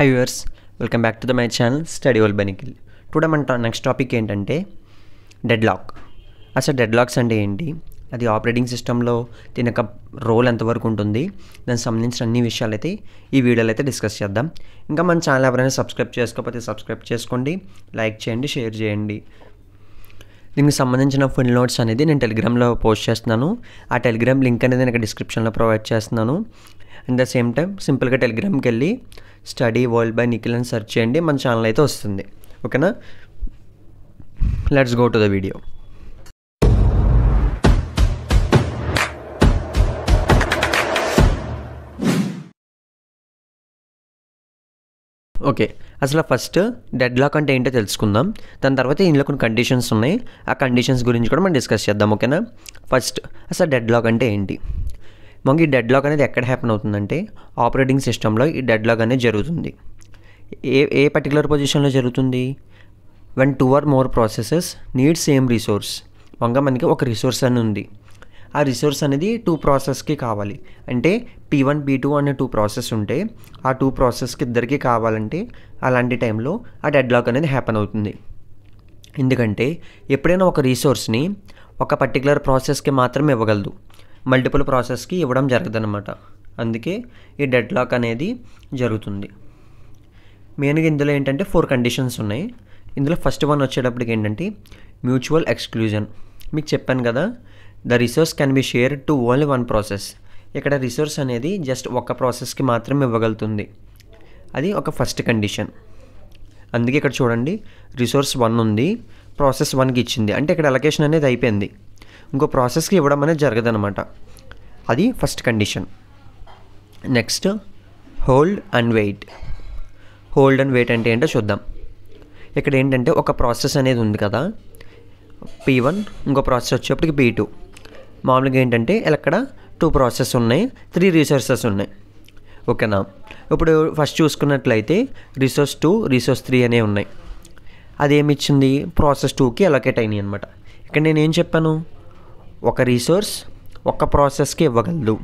High viewers welcome back to the my channel study బెనికిల్ today మన next topic ఏంటంటే deadlock అసలు deadlocks అంటే ఏంటి అది ఆపరేటింగ్ సిస్టంలో దీని యొక్క రోల్ ఎంతవరకు ఉంటుంది దానికి సంబంధించిన అన్ని విషయాలు అయితే ఈ వీడియోలో అయితే డిస్కస్ చేద్దాం ఇంకా మన ఛానల్ ఎవరైనా సబ్స్క్రైబ్ చేసుకోకపోతే సబ్స్క్రైబ్ చేసుకోండి లైక్ చేయండి షేర్ చేయండి దీనికి సంబంధించిన ఫుల్ నోట్స్ అనేది నేను టెలిగ్రామ్లో పోస్ట్ చేస్తున్నాను ఆ టెలిగ్రామ్ లింక్ అనేది నేను డిస్క్రిప్షన్లో ప్రొవైడ్ చేస్తున్నాను అండ్ ద సేమ్ టైం సింపుల్గా టెలిగ్రామ్కి వెళ్ళి స్టడీ వరల్డ్ బై నిఖిల్ అని సెర్చ్ చేయండి మన ఛానల్ అయితే వస్తుంది ఓకేనా let's go to the video okay అసలు ఫస్ట్ డెడ్ లాక్ అంటే ఏంటో తెలుసుకుందాం దాని తర్వాత ఇందులో కొన్ని కండిషన్స్ ఉన్నాయి ఆ కండిషన్స్ గురించి కూడా మనం డిస్కస్ చేద్దాం ఓకేనా ఫస్ట్ అసలు డెడ్ లాక్ అంటే ఏంటి మనకి ఈ డెడ్ లాక్ అనేది ఎక్కడ హ్యాపెన్ అవుతుందంటే ఆపరేటింగ్ సిస్టంలో ఈ డెడ్ లాక్ అనేది జరుగుతుంది ఏ ఏ పర్టికులర్ పొజిషన్లో జరుగుతుంది one two or more processes need same resource వంగ మనకి ఒక రిసోర్స్ అని ఉంది ఆ రిసోర్స్ అనేది టూ ప్రాసెస్కి కావాలి అంటే పీ వన్ బీ టూ అనే టూ ప్రాసెస్ ఉంటే ఆ టూ ప్రాసెస్కి ఇద్దరికి కావాలంటే అలాంటి టైంలో ఆ డెడ్లాక్ అనేది హ్యాపన్ అవుతుంది ఎందుకంటే ఎప్పుడైనా ఒక రీసోర్స్ని ఒక పర్టికులర్ ప్రాసెస్కి మాత్రమే ఇవ్వగలదు మల్టిపుల్ ప్రాసెస్కి ఇవ్వడం జరగదనమాట అందుకే ఈ డెడ్లాక్ అనేది జరుగుతుంది మెయిన్గా ఇందులో ఏంటంటే ఫోర్ కండిషన్స్ ఉన్నాయి ఇందులో ఫస్ట్ వన్ వచ్చేటప్పటికి ఏంటంటే మ్యూచువల్ ఎక్స్క్లూజన్ మీకు చెప్పాను కదా the resource can be share to only one process ఇక్కడ రిసోర్స్ అనేది జస్ట్ ఒక ప్రాసెస్కి మాత్రమే ఇవ్వగలుగుతుంది అది ఒక ఫస్ట్ కండిషన్ అందుకే ఇక్కడ చూడండి రిసోర్స్ వన్ ఉంది ప్రాసెస్ వన్కి ఇచ్చింది అంటే ఇక్కడ అలొకేషన్ అనేది అయిపోయింది ఇంకో ప్రాసెస్కి ఇవ్వడం అనేది జరగదనమాట అది first condition next hold and wait hold and wait అంటే ఏంటో చూద్దాం ఇక్కడ ఏంటంటే ఒక ప్రాసెస్ అనేది ఉంది కదా పీ వన్ ఇంకో ప్రాసెస్ వచ్చేప్పటికి పీ టూ మామూలుగా ఏంటంటే ఇక్కడ టూ ప్రాసెస్ ఉన్నాయి త్రీ రీసోర్సెస్ ఉన్నాయి ఓకేనా ఇప్పుడు ఫస్ట్ చూసుకున్నట్లయితే రీసోర్స్ టూ రీసోర్స్ త్రీ అనేవి ఉన్నాయి అదేమి ఇచ్చింది ప్రాసెస్ టూకి అలొకేట్ అయినాయి అనమాట ఇక్కడ నేను ఏం చెప్పాను ఒక రీసోర్స్ ఒక ప్రాసెస్కి ఇవ్వగలదు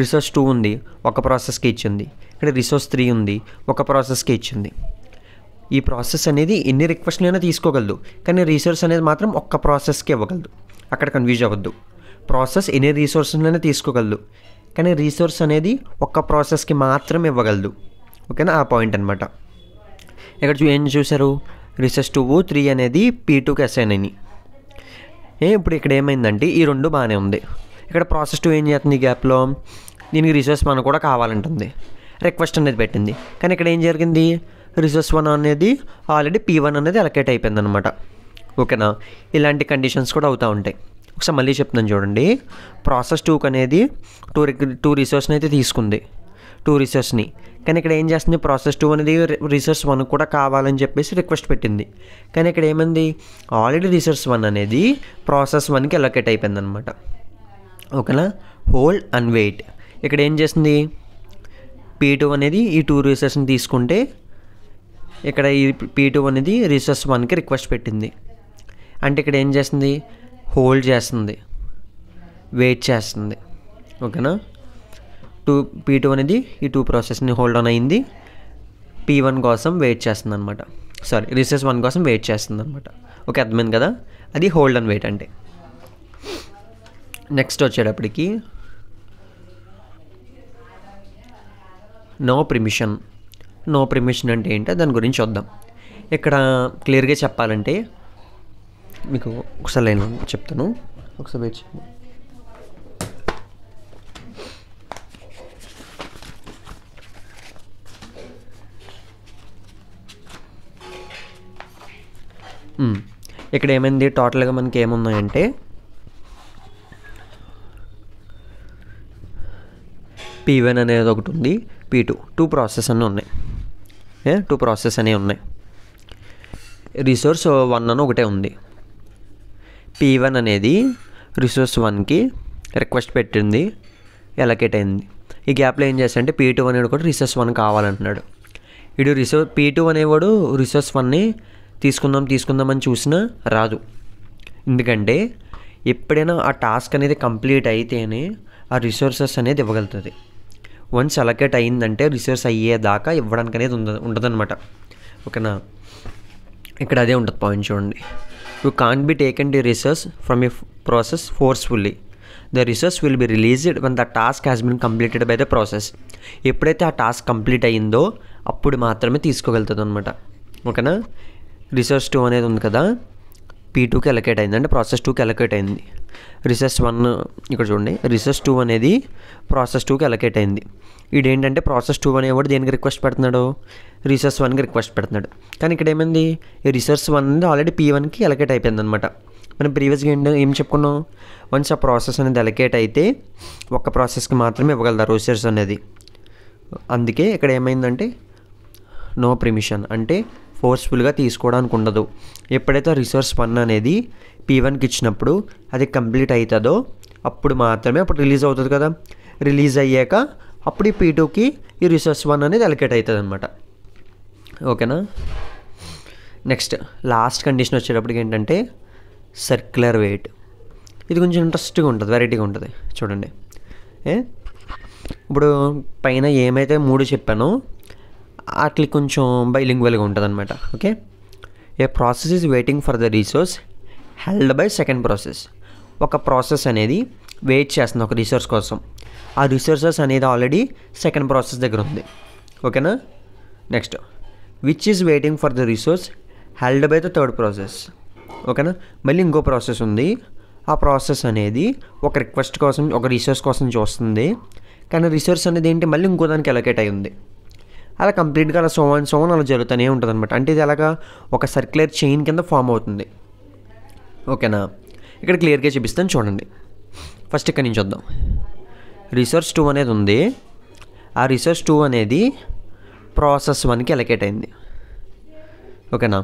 రిసోర్స్ టూ ఉంది ఒక ప్రాసెస్కి ఇచ్చింది ఇక్కడ రిసోర్స్ త్రీ ఉంది ఒక ప్రాసెస్కి ఇచ్చింది ఈ ప్రాసెస్ అనేది ఎన్ని రిక్వెస్ట్లైనా తీసుకోగలదు కానీ రీసోర్స్ అనేది మాత్రం ఒక్క ప్రాసెస్కి ఇవ్వగలదు అక్కడ కన్ఫ్యూజ్ అవ్వద్దు ప్రాసెస్ ఎన్ని రీసోర్స్లోనే తీసుకోగలదు కానీ రీసోర్స్ అనేది ఒక్క ప్రాసెస్కి మాత్రం ఇవ్వగలదు ఓకేనా ఆ పాయింట్ అనమాట ఇక్కడ చూ ఏం చూశారు రీసెస్ టూ త్రీ అనేది పీ టూకి అసైన్ అయినాయి ఏ ఇప్పుడు ఇక్కడ ఏమైందంటే ఈ రెండు బాగానే ఉంది ఇక్కడ ప్రాసెస్ టూ ఏం చేస్తుంది ఈ గ్యాప్లో దీనికి రీసోర్స్ వన్ కూడా కావాలంటుంది రిక్వెస్ట్ అనేది పెట్టింది కానీ ఇక్కడ ఏం జరిగింది రీసోర్స్ వన్ అనేది ఆల్రెడీ పీ వన్ అనేది అలకేట్ అయిపోయింది అనమాట ఓకేనా ఇలాంటి కండిషన్స్ కూడా అవుతూ ఉంటాయి ఒకసారి మళ్ళీ చెప్తున్నాను చూడండి ప్రాసెస్ టూకి అనేది టూ టూ రిసోర్స్ని అయితే తీసుకుంది టూ రిసోర్స్ని కానీ ఇక్కడ ఏం చేస్తుంది ప్రాసెస్ టూ అనేది రిసోర్స్ వన్ కూడా కావాలని చెప్పేసి రిక్వెస్ట్ పెట్టింది కానీ ఇక్కడ ఏమంది ఆల్రెడీ రిసోర్స్ వన్ అనేది ప్రాసెస్ వన్కి అలొకేట్ అయిపోయింది అనమాట ఓకేనా హోల్డ్ అండ్ వెయిట్ ఇక్కడ ఏం చేస్తుంది పీ టూ అనేది ఈ టూ రిసోర్స్ని తీసుకుంటే ఇక్కడ ఈ పీ టూ అనేది రిసోర్స్ వన్కి రిక్వెస్ట్ పెట్టింది అంటే ఇక్కడ ఏం చేస్తుంది హోల్డ్ చేస్తుంది వెయిట్ చేస్తుంది ఓకేనా టూ పీ టూ అనేది ఈ టూ ప్రాసెస్ని హోల్డ్ ఆన్ అయింది పీ వన్ కోసం వెయిట్ చేస్తుంది అనమాట సారీ రీసెస్ వన్ కోసం వెయిట్ చేస్తుంది అనమాట ఓకే అర్థమైంది కదా అది హోల్డ్ అండ్ వెయిట్ అంటే నెక్స్ట్ వచ్చేటప్పటికి నో ప్రిమిషన్ నో ప్రిమిషన్ అంటే ఏంటో దాని గురించి వద్దాం ఇక్కడ క్లియర్గా చెప్పాలంటే మీకు ఒకసారి లైన్ చెప్తాను ఒకసారి వెయిట్ చేయండి hmm. ఇక్కడ ఏమైంది టోటల్గా మనకి ఏమున్నాయంటే పీ వన్ అనేది ఒకటి ఉంది పీ టూ టూ ప్రాసెస్ అన్నీ ఉన్నాయి టూ ప్రాసెస్ అనేవి ఉన్నాయి రిసోర్స్ వన్ అని ఒకటే ఉంది పీ వన్ అనేది రిసోర్స్ వన్కి రిక్వెస్ట్ పెట్టింది ఎలకేట్ అయింది ఈ గ్యాప్లో ఏం అంటే పీ టూ అనేవాడు కూడా రిసోర్స్ వన్ కావాలంటున్నాడు ఇడు రిసోర్స్ పీ టూ అనేవాడు రిసోర్స్ వన్ని తీసుకుందాం తీసుకుందాం అని చూసినా రాదు ఎందుకంటే ఎప్పుడైనా ఆ టాస్క్ అనేది కంప్లీట్ అయితేనే ఆ రిసోర్సెస్ అనేది ఇవ్వగలుగుతుంది వన్స్ అలకేట్ అయిందంటే రిసోర్స్ అయ్యేదాకా ఇవ్వడానికి అనేది ఉండదు ఉండదన్నమాట ఓకేనా ఇక్కడ అదే ఉంటుంది పాయింట్ చూడండి you can be taken the resource from a process forcefully the resource will be released when the task has been completed by the process ఎప్పుడైతే ఆ టాస్క్ కంప్లీట్ అయ్యిందో అప్పుడు మాత్రమే తీసుకోగలుగుతుంది అనమాట ఓకేనా రిసర్స్ టూ అనేది ఉంది కదా పీ టూకి ఎలకేట్ అయింది అంటే ప్రాసెస్ టూకి ఎలకేట్ అయింది రిసెస్ వన్ ఇక్కడ చూడండి రిసెస్ టూ అనేది ప్రాసెస్ టూకి అలొకేట్ అయింది ఇదేంటంటే ప్రాసెస్ టూ అనేవాడు దేనికి రిక్వెస్ట్ పెడుతున్నాడు రిసెస్ వన్కి రిక్వెస్ట్ పెడుతున్నాడు కానీ ఇక్కడ ఏమైంది ఈ వన్ అనేది ఆల్రెడీ పీ వన్కి అలొకేట్ అయిపోయింది అనమాట మనం ప్రీవియస్గా ఏంటి ఏం చెప్పుకున్నాం వన్స్ ఆ ప్రాసెస్ అనేది అలొకేట్ అయితే ఒక్క ప్రాసెస్కి మాత్రమే ఇవ్వగలుగుతారు రిసెస్ అనేది అందుకే ఇక్కడ ఏమైందంటే నో ప్రిమిషన్ అంటే ఫోర్స్ఫుల్గా తీసుకోవడానికి ఉండదు ఎప్పుడైతే రిసోర్స్ వన్ అనేది పీ వన్కి ఇచ్చినప్పుడు అది కంప్లీట్ అవుతుందో అప్పుడు మాత్రమే అప్పుడు రిలీజ్ అవుతుంది కదా రిలీజ్ అయ్యాక అప్పుడు ఈ పీ టూకి ఈ రిసోర్స్ వన్ అనేది అలకేట్ అవుతుంది అనమాట ఓకేనా నెక్స్ట్ లాస్ట్ కండిషన్ వచ్చేటప్పటికి ఏంటంటే సర్క్యులర్ వెయిట్ ఇది కొంచెం ఇంట్రెస్ట్గా ఉంటుంది వెరైటీగా ఉంటుంది చూడండి ఏ ఇప్పుడు పైన ఏమైతే మూడు చెప్పానో వాటికి కొంచెం బైలింగ్వల్గా ఉంటుంది అనమాట okay a process is waiting for the resource held by second process ఒక ప్రాసెస్ అనేది వెయిట్ చేస్తుంది ఒక రీసోర్స్ కోసం ఆ రీసోర్సెస్ అనేది ఆల్రెడీ సెకండ్ ప్రాసెస్ దగ్గర ఉంది ఓకేనా next which is waiting for the resource held by the third process ఓకేనా మళ్ళీ ఇంకో ప్రాసెస్ ఉంది ఆ ప్రాసెస్ అనేది ఒక రిక్వెస్ట్ కోసం ఒక రీసోర్స్ కోసం చూస్తుంది కానీ రీసోర్స్ అనేది ఏంటి మళ్ళీ ఇంకో దానికి అలొకేట్ అయి ఉంది అలా కంప్లీట్గా అలా సోవన్ సోవన్ అలా జరుగుతూనే ఉంటుంది అనమాట అంటే ఇది అలాగా ఒక సర్క్యులర్ చైన్ కింద ఫామ్ అవుతుంది ఓకేనా ఇక్కడ క్లియర్గా చూపిస్తాను చూడండి ఫస్ట్ ఇక్కడ నుంచి వద్దాం రీసెర్చ్ టూ అనేది ఉంది ఆ రీసెర్చ్ టూ అనేది ప్రాసెస్ వన్కి ఎలకేట్ అయింది ఓకేనా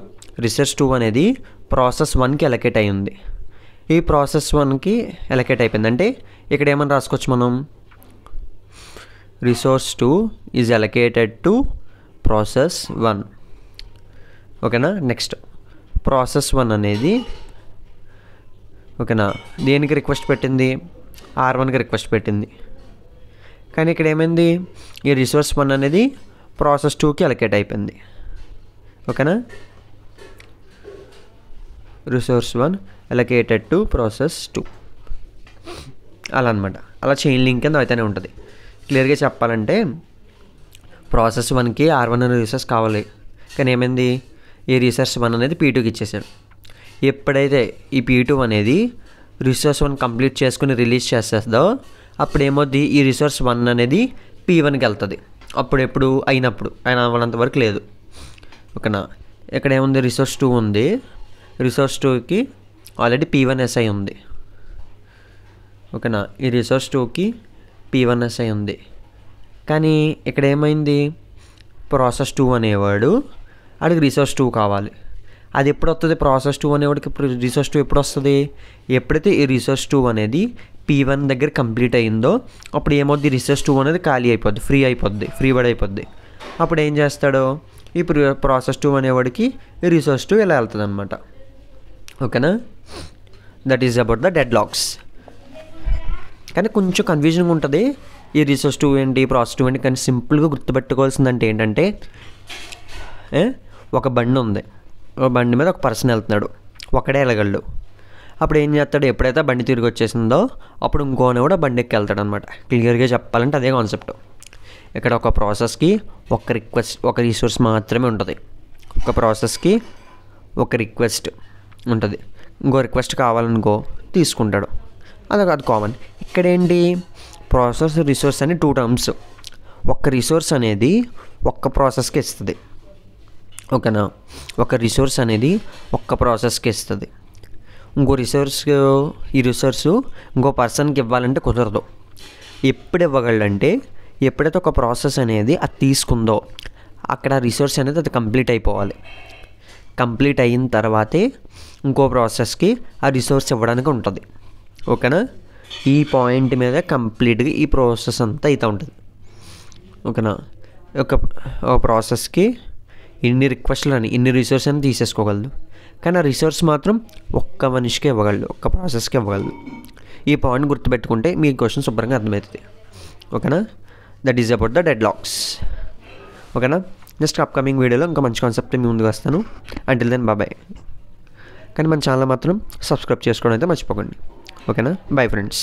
రీసెర్చ్ టూ అనేది ప్రాసెస్ వన్కి అయి అయింది ఈ ప్రాసెస్ వన్కి ఎలకేట్ అయిపోయింది అంటే ఇక్కడ ఏమని రాసుకోవచ్చు మనం resource two is allocated to process one ఓకేనా నెక్స్ట్ ప్రాసెస్ వన్ అనేది ఓకేనా దేనికి రిక్వెస్ట్ పెట్టింది ఆర్ వన్కి రిక్వెస్ట్ పెట్టింది కానీ ఇక్కడ ఏమైంది ఈ రిసోర్స్ వన్ అనేది ప్రాసెస్ టూకి అలకేట్ అయిపోయింది ఓకేనా resource one allocated to process two అలా అనమాట అలా చైన్ లింక్ కింద అయితేనే ఉంటుంది క్లియర్గా చెప్పాలంటే ప్రాసెస్ వన్కి ఆర్ వన్ అనే రీసెర్చ్ కావాలి కానీ ఏమైంది ఈ రీసెర్చ్ వన్ అనేది పీ టూకి ఇచ్చేసాడు ఎప్పుడైతే ఈ పీ టూ అనేది రిసోర్స్ వన్ కంప్లీట్ చేసుకుని రిలీజ్ చేసేస్తుందో అప్పుడు ఏమవుద్ది ఈ రిసోర్స్ వన్ అనేది పీ వన్కి వెళ్తుంది అప్పుడు ఎప్పుడు అయినప్పుడు ఆయన అవ్వనంత వరకు లేదు ఓకేనా ఇక్కడ ఏముంది రిసోర్స్ టూ ఉంది రిసోర్స్ టూకి ఆల్రెడీ పీ వన్ ఎస్ఐ ఉంది ఓకేనా ఈ రిసోర్స్ టూకి పీ వన్ ఎస్ఐ ఉంది కానీ ఇక్కడ ఏమైంది ప్రాసెస్ టూ అనేవాడు వాడికి రిసోర్స్ టూ కావాలి అది ఎప్పుడు వస్తుంది ప్రాసెస్ టూ అనేవాడికి రీసోర్స్ టూ ఎప్పుడు వస్తుంది ఎప్పుడైతే ఈ రీసోర్స్ టూ అనేది పీ వన్ దగ్గర కంప్లీట్ అయిందో అప్పుడు ఏమవుద్ది రీసోర్స్ టూ అనేది ఖాళీ అయిపోద్ది ఫ్రీ అయిపోద్ది ఫ్రీ వర్డ్ అయిపోద్ది అప్పుడు ఏం చేస్తాడో ఈ ప్రాసెస్ టూ అనేవాడికి రీసోర్స్ టూ ఇలా వెళ్తుంది అనమాట ఓకేనా that is about the deadlocks కానీ కొంచెం కన్ఫ్యూజన్గా ఉంటుంది ఈ రీసోర్స్ టూ ఏంటి ప్రాసెస్ టూ ఏంటి కానీ సింపుల్గా గుర్తుపెట్టుకోవాల్సిందంటే ఏంటంటే ఒక బండి ఉంది బండి మీద ఒక పర్సన్ వెళ్తున్నాడు ఒకడే వెళ్ళగలడు అప్పుడు ఏం చేస్తాడు ఎప్పుడైతే బండి తిరిగి వచ్చేసిందో అప్పుడు ఇంకోని కూడా బండి ఎక్కి వెళ్తాడు అనమాట క్లియర్గా చెప్పాలంటే అదే కాన్సెప్ట్ ఇక్కడ ఒక ప్రాసెస్కి ఒక రిక్వెస్ట్ ఒక రిసోర్స్ మాత్రమే ఉంటుంది ఒక ప్రాసెస్కి ఒక రిక్వెస్ట్ ఉంటుంది ఇంకో రిక్వెస్ట్ కావాలనుకో తీసుకుంటాడు అదొక అది కామన్ ఇక్కడ ఏంటి ప్రాసెస్ రిసోర్స్ అని టూ టర్మ్స్ ఒక్క రిసోర్స్ అనేది ఒక్క ప్రాసెస్కి ఇస్తుంది ఓకేనా ఒక రిసోర్స్ అనేది ఒక్క ప్రాసెస్కి ఇస్తుంది ఇంకో రిసోర్స్ ఈ రిసోర్స్ ఇంకో పర్సన్కి ఇవ్వాలంటే కుదరదు ఎప్పుడు ఇవ్వగలంటే ఎప్పుడైతే ఒక ప్రాసెస్ అనేది అది తీసుకుందో అక్కడ రిసోర్స్ అనేది అది కంప్లీట్ అయిపోవాలి కంప్లీట్ అయిన తర్వాతే ఇంకో ప్రాసెస్కి ఆ రిసోర్స్ ఇవ్వడానికి ఉంటుంది ఓకేనా ఈ పాయింట్ మీద కంప్లీట్గా ఈ ప్రాసెస్ అంతా అయితే ఉంటుంది ఓకేనా ఒక ప్రాసెస్కి ఇన్ని రిక్వెస్ట్లని ఇన్ని రిసోర్స్ అని తీసేసుకోగలదు కానీ ఆ రిసోర్స్ మాత్రం ఒక్క మనిషికి ఇవ్వగలదు ఒక్క ప్రాసెస్కి ఇవ్వగలదు ఈ పాయింట్ గుర్తుపెట్టుకుంటే మీ క్వశ్చన్ శుభ్రంగా అర్థమవుతుంది ఓకేనా that is about the deadlocks ఓకేనా నెక్స్ట్ అప్కమింగ్ వీడియోలో ఇంకా మంచి కాన్సెప్ట్ మీ ముందుకు వస్తాను అంటిల్ దెన్ బాబాయ్ కానీ మన ఛానల్ మాత్రం సబ్స్క్రైబ్ చేసుకోవడం అయితే మర్చిపోకండి ఓకేనా బై ఫ్రెండ్స్